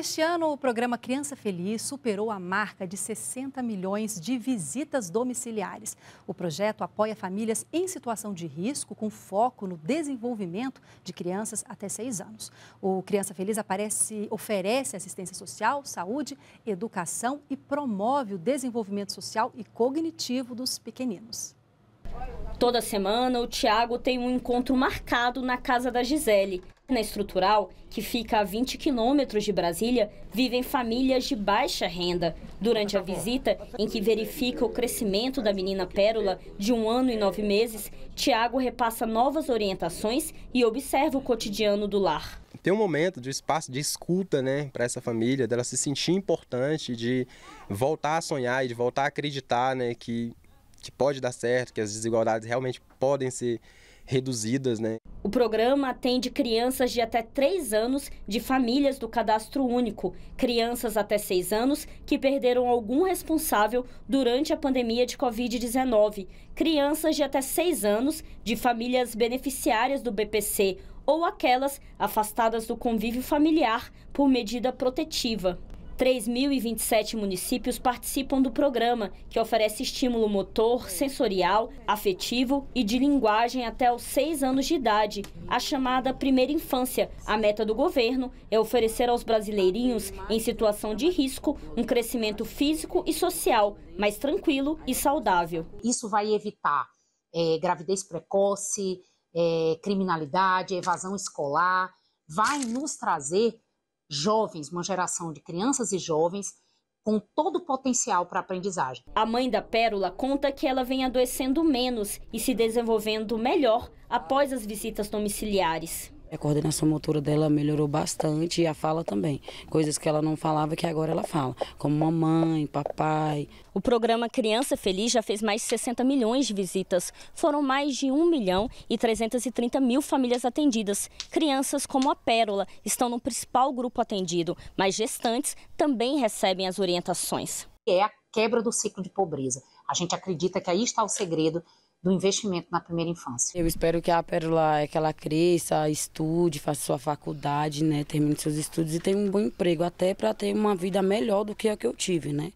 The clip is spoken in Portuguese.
Este ano, o programa Criança Feliz superou a marca de 60 milhões de visitas domiciliares. O projeto apoia famílias em situação de risco, com foco no desenvolvimento de crianças até 6 anos. O Criança Feliz aparece, oferece assistência social, saúde, educação e promove o desenvolvimento social e cognitivo dos pequeninos. Toda semana, o Tiago tem um encontro marcado na casa da Gisele. Na estrutural, que fica a 20 quilômetros de Brasília, vivem famílias de baixa renda. Durante a visita, em que verifica o crescimento da menina Pérola, de um ano e nove meses, Tiago repassa novas orientações e observa o cotidiano do lar. Tem um momento de espaço de escuta né, para essa família, dela se sentir importante, de voltar a sonhar e de voltar a acreditar né, que, que pode dar certo, que as desigualdades realmente podem ser reduzidas, né? O programa atende crianças de até 3 anos de famílias do cadastro único, crianças até 6 anos que perderam algum responsável durante a pandemia de Covid-19, crianças de até 6 anos de famílias beneficiárias do BPC ou aquelas afastadas do convívio familiar por medida protetiva. 3.027 municípios participam do programa, que oferece estímulo motor, sensorial, afetivo e de linguagem até os seis anos de idade, a chamada primeira infância. A meta do governo é oferecer aos brasileirinhos em situação de risco um crescimento físico e social mais tranquilo e saudável. Isso vai evitar é, gravidez precoce, é, criminalidade, evasão escolar, vai nos trazer jovens, uma geração de crianças e jovens com todo o potencial para aprendizagem. A mãe da Pérola conta que ela vem adoecendo menos e se desenvolvendo melhor após as visitas domiciliares. A coordenação motora dela melhorou bastante e a fala também. Coisas que ela não falava que agora ela fala, como mamãe, papai. O programa Criança Feliz já fez mais de 60 milhões de visitas. Foram mais de 1 milhão e 330 mil famílias atendidas. Crianças como a Pérola estão no principal grupo atendido, mas gestantes também recebem as orientações. É a quebra do ciclo de pobreza. A gente acredita que aí está o segredo do investimento na primeira infância. Eu espero que a Pérola que ela cresça, estude, faça sua faculdade, né, termine seus estudos e tenha um bom emprego, até para ter uma vida melhor do que a que eu tive, né?